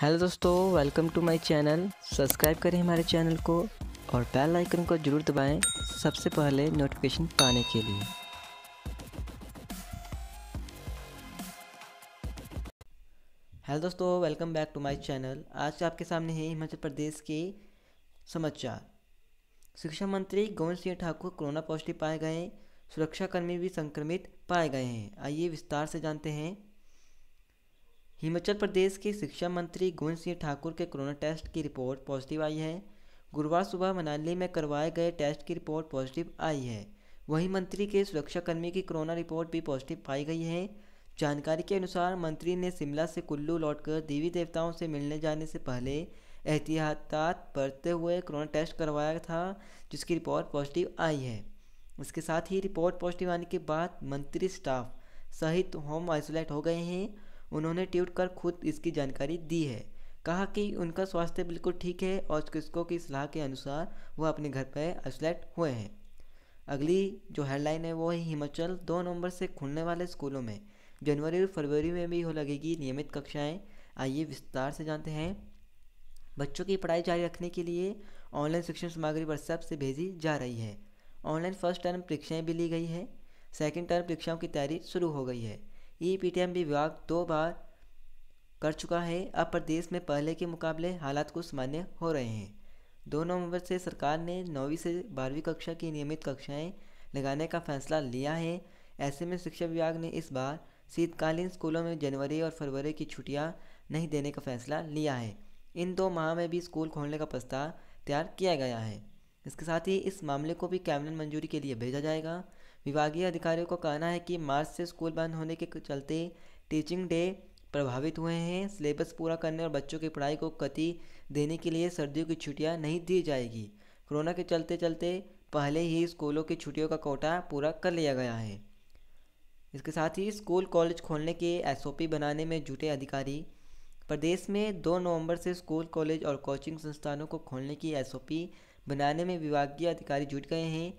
hello दोस्तों welcome to my channel subscribe करें हमारे चैनल को और बेल आइकन को ज़रूर दबाएं सबसे पहले नोटिफिकेशन पाने के लिए हेलो दोस्तों welcome back to my channel आज आपके सामने है हिमाचल प्रदेश के समाचार शिक्षा मंत्री गोविंद सिंह ठाकुर कोरोना पॉजिटिव पाए गए सुरक्षाकर्मी भी संक्रमित पाए गए हैं आइए विस्तार से जानते हैं हिमाचल प्रदेश के शिक्षा मंत्री गोविंद सिंह ठाकुर के कोरोना टेस्ट की रिपोर्ट पॉजिटिव आई है गुरुवार सुबह मनाली में करवाए गए टेस्ट की रिपोर्ट पॉजिटिव आई है वहीं मंत्री के सुरक्षाकर्मी की कोरोना रिपोर्ट भी पॉजिटिव पाई गई है जानकारी के अनुसार मंत्री ने शिमला से कुल्लू लौटकर देवी देवताओं से मिलने जाने से पहले एहतियात बरतते हुए कोरोना टेस्ट करवाया था जिसकी रिपोर्ट पॉजिटिव आई है इसके साथ ही रिपोर्ट पॉजिटिव आने के बाद मंत्री स्टाफ सहित होम आइसोलेट हो गए हैं उन्होंने ट्वीट कर खुद इसकी जानकारी दी है कहा कि उनका स्वास्थ्य बिल्कुल ठीक है और चिकित्सकों की सलाह के अनुसार वह अपने घर पर आइसोलेट हुए हैं अगली जो हेडलाइन है वो है हिमाचल दो नवंबर से खुलने वाले स्कूलों में जनवरी और फरवरी में भी हो लगेगी नियमित कक्षाएं आइए विस्तार से जानते हैं बच्चों की पढ़ाई जारी रखने के लिए ऑनलाइन शिक्षण सामग्री व्हाट्सएप से भेजी जा रही है ऑनलाइन फर्स्ट टर्म परीक्षाएं भी ली गई है सेकेंड टर्म परीक्षाओं की तैयारी शुरू हो गई है ई पीटीएम विभाग दो बार कर चुका है अब प्रदेश में पहले के मुकाबले हालात कुछ सामान्य हो रहे हैं दो नवंबर से सरकार ने नौवीं से बारहवीं कक्षा की नियमित कक्षाएं लगाने का फैसला लिया है ऐसे में शिक्षा विभाग ने इस बार शीतकालीन स्कूलों में जनवरी और फरवरी की छुट्टियां नहीं देने का फैसला लिया है इन दो माह में भी स्कूल खोलने का प्रस्ताव तैयार किया गया है इसके साथ ही इस मामले को भी कैबिनेट मंजूरी के लिए भेजा जाएगा विभागीय अधिकारियों का कहना है कि मार्च से स्कूल बंद होने के चलते टीचिंग डे प्रभावित हुए हैं सिलेबस पूरा करने और बच्चों की पढ़ाई को गति देने के लिए सर्दियों की छुट्टियाँ नहीं दी जाएगी कोरोना के चलते चलते पहले ही स्कूलों की छुट्टियों का कोटा पूरा कर लिया गया है इसके साथ ही स्कूल कॉलेज खोलने के एसओपी बनाने में जुटे अधिकारी प्रदेश में 2 नवंबर से स्कूल कॉलेज और कोचिंग संस्थानों को खोलने की एसओपी बनाने में विभागीय अधिकारी जुट गए हैं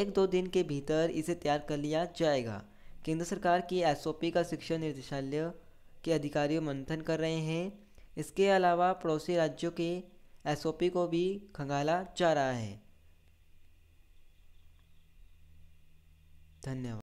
एक दो दिन के भीतर इसे तैयार कर लिया जाएगा केंद्र सरकार की एसओपी का शिक्षा निदेशालय के अधिकारी मंथन कर रहे हैं इसके अलावा पड़ोसी राज्यों के एसओपी को भी खंगाला जा रहा है धन्यवाद